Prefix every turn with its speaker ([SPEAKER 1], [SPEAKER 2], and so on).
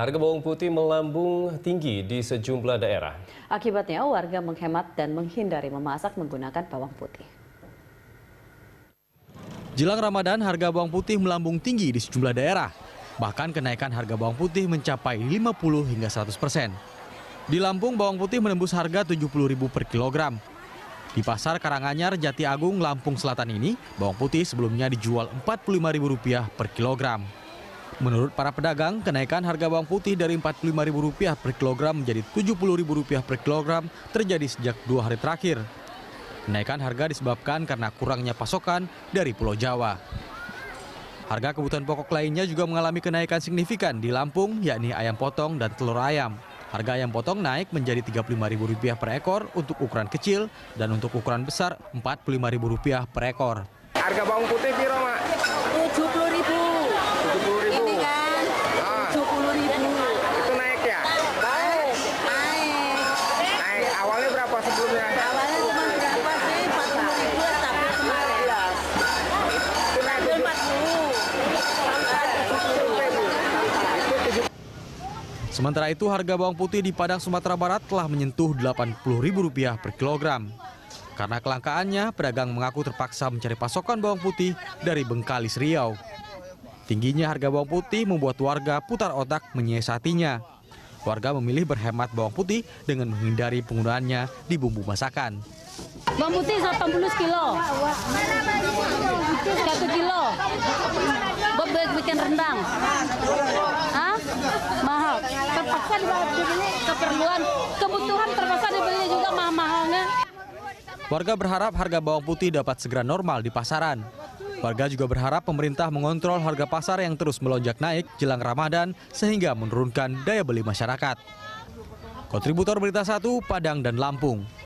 [SPEAKER 1] Harga bawang putih melambung tinggi di sejumlah daerah.
[SPEAKER 2] Akibatnya warga menghemat dan menghindari memasak menggunakan bawang putih.
[SPEAKER 1] Jelang Ramadan, harga bawang putih melambung tinggi di sejumlah daerah. Bahkan kenaikan harga bawang putih mencapai 50 hingga 100 persen. Di Lampung, bawang putih menembus harga Rp70.000 per kilogram. Di pasar Karanganyar, Jati Agung, Lampung Selatan ini, bawang putih sebelumnya dijual Rp45.000 per kilogram. Menurut para pedagang, kenaikan harga bawang putih dari Rp45.000 per kilogram menjadi Rp70.000 per kilogram terjadi sejak dua hari terakhir. Kenaikan harga disebabkan karena kurangnya pasokan dari Pulau Jawa. Harga kebutuhan pokok lainnya juga mengalami kenaikan signifikan di Lampung, yakni ayam potong dan telur ayam. Harga ayam potong naik menjadi Rp35.000 per ekor untuk ukuran kecil dan untuk ukuran besar Rp45.000 per ekor.
[SPEAKER 2] Harga bawang putih piro, Mak?
[SPEAKER 1] Sementara itu harga bawang putih di Padang Sumatera Barat telah menyentuh Rp80.000 per kilogram. Karena kelangkaannya, pedagang mengaku terpaksa mencari pasokan bawang putih dari Bengkalis Riau. Tingginya harga bawang putih membuat warga putar otak menyiasatinya. Warga memilih berhemat bawang putih dengan menghindari penggunaannya di bumbu masakan.
[SPEAKER 2] Bawang putih 80 kilo, 1 kilo, buat bikin rendang terpaksa dibeli keperluan, kebutuhan terpaksa dibeli juga mahal-mahalnya.
[SPEAKER 1] Warga berharap harga bawang putih dapat segera normal di pasaran. Warga juga berharap pemerintah mengontrol harga pasar yang terus melonjak naik jelang Ramadan sehingga menurunkan daya beli masyarakat. Kontributor Berita Satu, Padang dan Lampung.